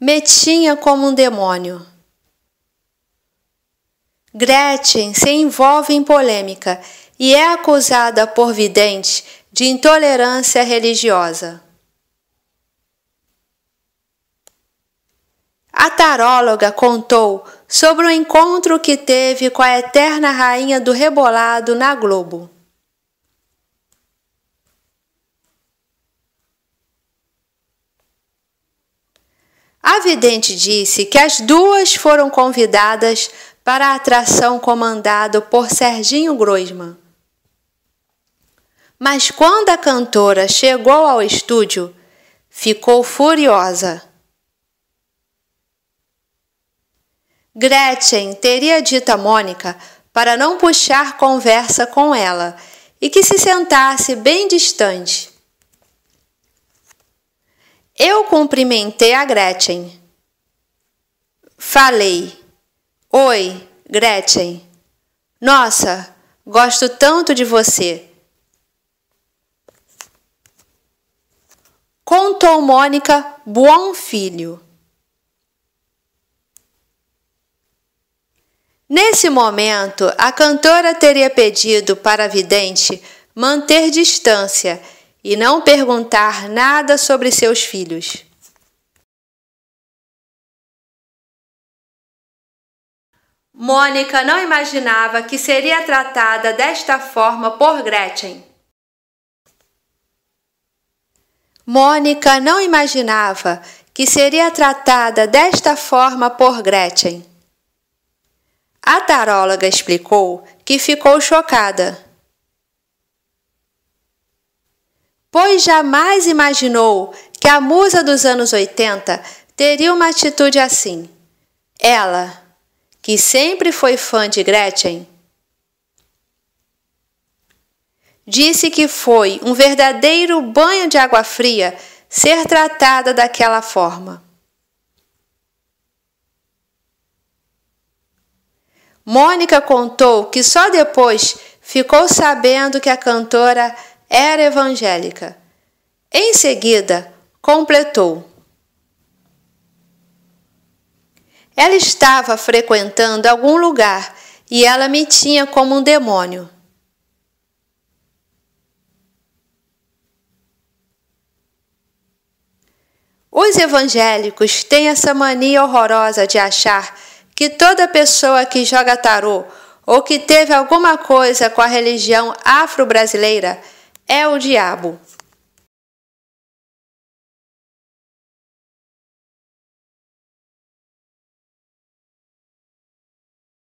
metinha como um demônio. Gretchen se envolve em polêmica e é acusada por vidente de intolerância religiosa. A taróloga contou sobre o encontro que teve com a eterna rainha do rebolado na Globo. A vidente disse que as duas foram convidadas para a atração comandada por Serginho Groisman. Mas quando a cantora chegou ao estúdio, ficou furiosa. Gretchen teria dito a Mônica para não puxar conversa com ela e que se sentasse bem distante. Eu cumprimentei a Gretchen. Falei: Oi, Gretchen. Nossa, gosto tanto de você. Contou Mônica "Bom Filho. Nesse momento, a cantora teria pedido para a vidente manter distância e não perguntar nada sobre seus filhos. Mônica não imaginava que seria tratada desta forma por Gretchen. Mônica não imaginava que seria tratada desta forma por Gretchen. A taróloga explicou que ficou chocada. pois jamais imaginou que a musa dos anos 80 teria uma atitude assim. Ela, que sempre foi fã de Gretchen, disse que foi um verdadeiro banho de água fria ser tratada daquela forma. Mônica contou que só depois ficou sabendo que a cantora era evangélica. Em seguida, completou. Ela estava frequentando algum lugar e ela me tinha como um demônio. Os evangélicos têm essa mania horrorosa de achar que toda pessoa que joga tarô ou que teve alguma coisa com a religião afro-brasileira é o diabo.